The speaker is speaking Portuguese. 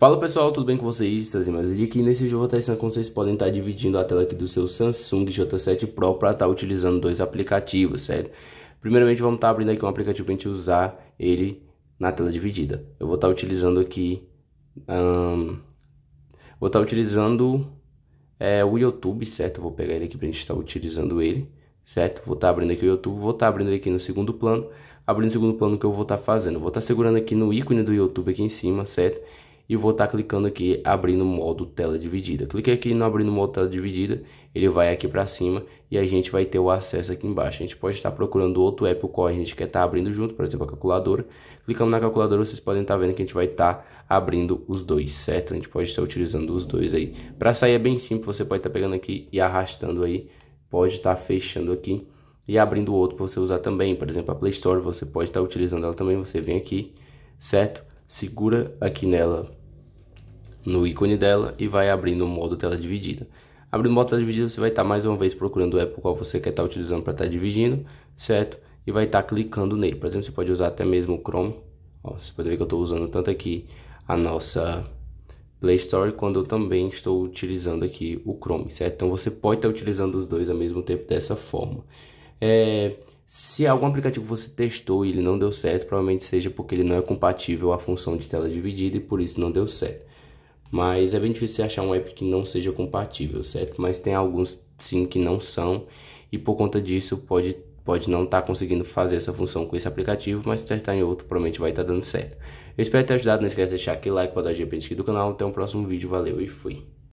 Fala pessoal, tudo bem com vocês? Trazendo mais vídeo aqui nesse vídeo eu vou estar ensinando como vocês podem estar dividindo a tela aqui do seu Samsung J7 Pro para estar tá utilizando dois aplicativos, certo? Primeiramente vamos estar abrindo aqui um aplicativo para a gente usar ele na tela dividida. Eu vou estar utilizando aqui, um, vou estar utilizando é, o YouTube, certo? vou pegar ele aqui para a gente estar utilizando ele, certo? Vou estar abrindo aqui o YouTube, vou estar abrindo ele aqui no segundo plano, abrindo o segundo plano que eu vou estar fazendo. Vou estar segurando aqui no ícone do YouTube aqui em cima, certo? e vou estar tá clicando aqui abrindo modo tela dividida. Cliquei aqui no abrindo modo tela dividida, ele vai aqui para cima e a gente vai ter o acesso aqui embaixo. A gente pode estar procurando outro app o qual a gente quer estar tá abrindo junto, por exemplo, a calculadora. Clicando na calculadora, vocês podem estar tá vendo que a gente vai estar tá abrindo os dois, certo? A gente pode estar utilizando os dois aí. Para sair é bem simples, você pode estar tá pegando aqui e arrastando aí, pode estar tá fechando aqui e abrindo o outro para você usar também. Por exemplo, a Play Store, você pode estar tá utilizando ela também, você vem aqui, certo? Segura aqui nela no ícone dela e vai abrindo o modo tela dividida. Abrindo o modo tela dividida, você vai estar tá mais uma vez procurando o app qual você quer estar tá utilizando para estar tá dividindo, certo? E vai estar tá clicando nele. Por exemplo, você pode usar até mesmo o Chrome. Ó, você pode ver que eu estou usando tanto aqui a nossa Play Store, quando eu também estou utilizando aqui o Chrome, certo? Então você pode estar tá utilizando os dois ao mesmo tempo dessa forma. É, se algum aplicativo você testou e ele não deu certo, provavelmente seja porque ele não é compatível à função de tela dividida e por isso não deu certo. Mas é bem difícil você achar um app que não seja compatível, certo? Mas tem alguns sim que não são e por conta disso pode, pode não estar tá conseguindo fazer essa função com esse aplicativo, mas se testar em outro provavelmente vai estar tá dando certo. Eu espero ter ajudado, não esquece de deixar aquele like para dar GP aqui do canal. Até o próximo vídeo, valeu e fui!